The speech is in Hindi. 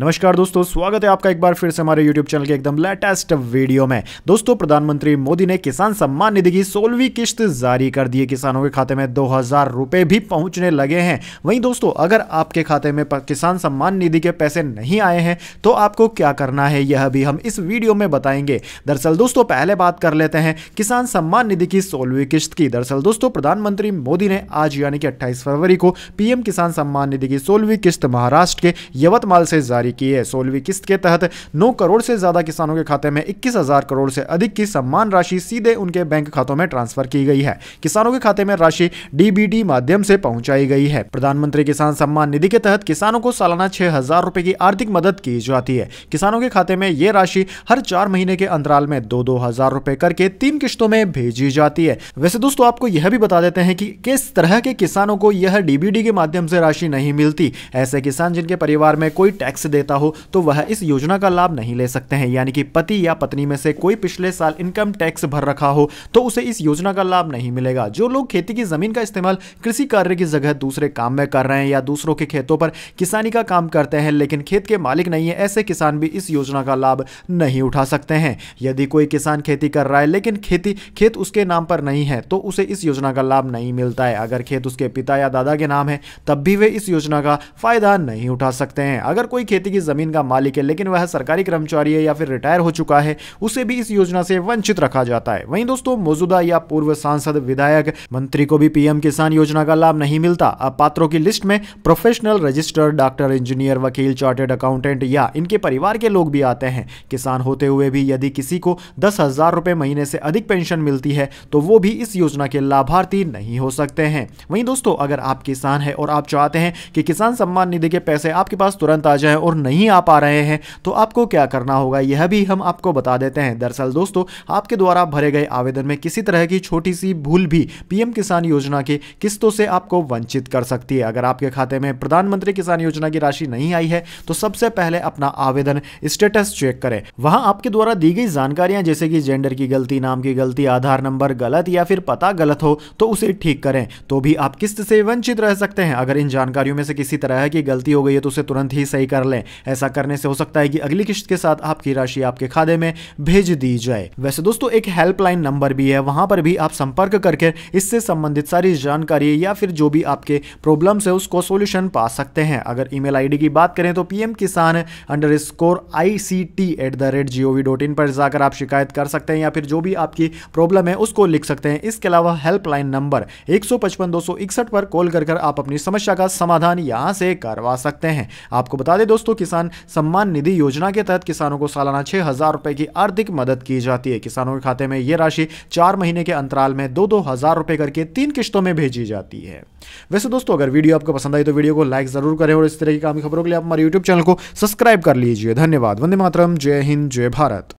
नमस्कार दोस्तों स्वागत है आपका एक बार फिर से हमारे यूट्यूब चैनल के एकदम लेटेस्ट वीडियो में दोस्तों प्रधानमंत्री मोदी ने किसान सम्मान निधि की सोलहवीं किश्त जारी कर दी है किसानों के खाते में दो हजार रुपए भी पहुंचने लगे हैं वहीं दोस्तों अगर आपके खाते में किसान सम्मान निधि के पैसे नहीं आए हैं तो आपको क्या करना है यह भी हम इस वीडियो में बताएंगे दरअसल दोस्तों पहले बात कर लेते हैं किसान सम्मान निधि की सोलहवीं किश्त की दरअसल दोस्तों प्रधानमंत्री मोदी ने आज यानी कि अट्ठाईस फरवरी को पीएम किसान सम्मान निधि की सोलहवीं किस्त महाराष्ट्र के यवतमाल से जारी जारी की है सोलहवीं किस्त के तहत नौ करोड़ से ज्यादा किसानों के खाते में इक्कीस हजार करोड़ से अधिक की सम्मान राशि सीधे उनके बैंक खातों में ट्रांसफर की गई है किसानों के खाते में राशि डीबीटी माध्यम से पहुंचाई गई है प्रधानमंत्री किसान सम्मान निधि के तहत किसानों को सालाना छह हजार की आर्थिक मदद की जाती है किसानों के खाते में ये राशि हर चार महीने के अंतराल में दो दो हजार रूपए करके तीन किश्तों में भेजी जाती है वैसे दोस्तों आपको यह भी बता देते हैं कि किस तरह के किसानों को यह डीबीडी के माध्यम से राशि नहीं मिलती ऐसे किसान जिनके परिवार में कोई टैक्स देता हो तो वह इस योजना का लाभ नहीं ले सकते हैं यानी कि पति या पत्नी में से कोई पिछले साल इनकम टैक्स भर रखा हो तो उसे इस योजना का लाभ नहीं मिलेगा जो लोग खेती की जमीन का इस्तेमाल कृषि कार्य की जगह दूसरे काम में कर रहे हैं या दूसरों के खेतों पर किसानी का काम करते हैं लेकिन खेत के मालिक नहीं है ऐसे किसान भी इस योजना का लाभ नहीं उठा सकते हैं यदि कोई किसान खेती कर रहा है लेकिन खेती खेत उसके नाम पर नहीं है तो उसे इस योजना का लाभ नहीं मिलता है अगर खेत उसके पिता या दादा के नाम है तब भी वे इस योजना का फायदा नहीं उठा सकते हैं अगर कोई खेती की जमीन का मालिक है लेकिन वह सरकारी कर्मचारी है या फिर रिटायर हो चुका है उसे भी इस योजना से वंचित रखा जाता है वहीं दोस्तों मौजूदा या पूर्व सांसद विधायक मंत्री को भी पीएम किसान योजना का लाभ नहीं मिलता अब पात्रों की लिस्ट में प्रोफेशनल रजिस्टर्ड डॉक्टर इंजीनियर वकील चार्टेड अकाउंटेंट या इनके परिवार के लोग भी आते हैं किसान होते हुए भी यदि किसी को दस हजार महीने से अधिक पेंशन मिलती है तो वो भी इस योजना के लाभार्थी नहीं हो सकते हैं वहीं दोस्तों अगर आप किसान है और आप चाहते हैं कि किसान सम्मान निधि के पैसे आपके पास तुरंत आ जाए और नहीं आ पा रहे हैं तो आपको क्या करना होगा यह भी हम आपको बता देते हैं दरअसल दोस्तों आपके द्वारा भरे गए आवेदन में किसी तरह की छोटी सी भूल भी पीएम किसान योजना के किस्तों से आपको वंचित कर सकती है अगर आपके खाते में प्रधानमंत्री किसान योजना की राशि नहीं आई है तो सबसे पहले अपना आवेदन स्टेटस चेक करें वहां आपके द्वारा दी गई जानकारियां जैसे कि जेंडर की गलती नाम की गलती आधार नंबर गलत या फिर पता गलत हो तो उसे ठीक करें तो भी आप किस्त से वंचित रह सकते हैं अगर इन जानकारियों में से किसी तरह की गलती हो गई है तो उसे तुरंत ही सही कर ले करें ऐसा करने से हो सकता है कि अगली किश्त के साथ आपकी राशि आपके खाते में भेज दी जाए वैसे दोस्तों एक हेल्पलाइन नंबर भी है वहां पर भी आप संपर्क करके इससे संबंधित सारी जानकारी या फिर जो भी आपके प्रॉब्लम्स है उसको सोल्यूशन पा सकते हैं अगर ईमेल आईडी की बात करें तो PM Kisan underscore I C T at the rate G O V dot in पर जाकर आप शिकायत कर सकते हैं या फिर जो भी आपकी प्रॉब्लम है उसको लिख सकते हैं इसके अलावा हेल्पलाइन नंबर एक सौ पचपन दो सौ इकसठ पर कॉल कर आप अपनी समस्या का समाधान यहां से करवा सकते हैं आपको बता दें दोस्तों दोस्तों किसान सम्मान निधि योजना के तहत किसानों को सालाना छह हजार रुपए की आर्थिक मदद की जाती है किसानों के खाते में यह राशि चार महीने के अंतराल में दो दो हजार रुपए करके तीन किश्तों में भेजी जाती है वैसे दोस्तों अगर वीडियो आपको पसंद आई तो वीडियो को लाइक जरूर करें और इस तरह की काम खबरों के लिए आप हमारे यूट्यूब चैनल को सब्सक्राइब कर लीजिए धन्यवाद वंदे मातरम जय हिंद जय भारत